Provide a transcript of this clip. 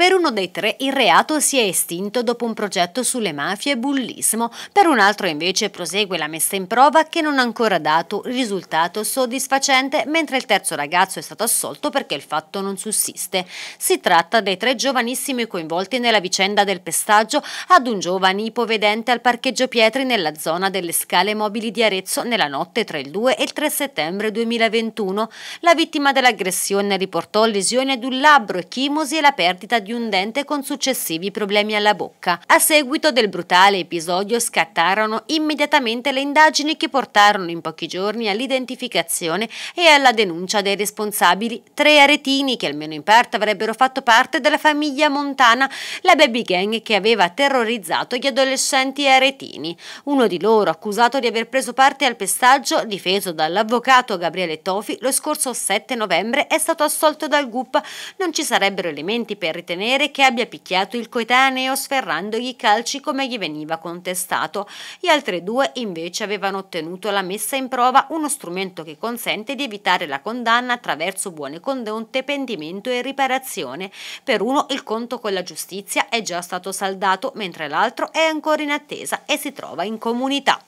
Per uno dei tre il reato si è estinto dopo un progetto sulle mafie e bullismo, per un altro invece prosegue la messa in prova che non ha ancora dato risultato soddisfacente, mentre il terzo ragazzo è stato assolto perché il fatto non sussiste. Si tratta dei tre giovanissimi coinvolti nella vicenda del pestaggio ad un giovane ipovedente al parcheggio Pietri nella zona delle scale mobili di Arezzo nella notte tra il 2 e il 3 settembre 2021. La vittima dell'aggressione riportò lesioni ad un labbro e chimosi e la perdita di di un dente con successivi problemi alla bocca. A seguito del brutale episodio scattarono immediatamente le indagini che portarono in pochi giorni all'identificazione e alla denuncia dei responsabili, tre aretini che almeno in parte avrebbero fatto parte della famiglia montana, la baby gang che aveva terrorizzato gli adolescenti aretini. Uno di loro, accusato di aver preso parte al pestaggio, difeso dall'avvocato Gabriele Tofi, lo scorso 7 novembre è stato assolto dal GUP. Non ci sarebbero elementi per ritenere sostenere che abbia picchiato il coetaneo sferrandogli calci come gli veniva contestato. Gli altri due invece avevano ottenuto la messa in prova, uno strumento che consente di evitare la condanna attraverso buone condotte, pendimento e riparazione. Per uno il conto con la giustizia è già stato saldato, mentre l'altro è ancora in attesa e si trova in comunità.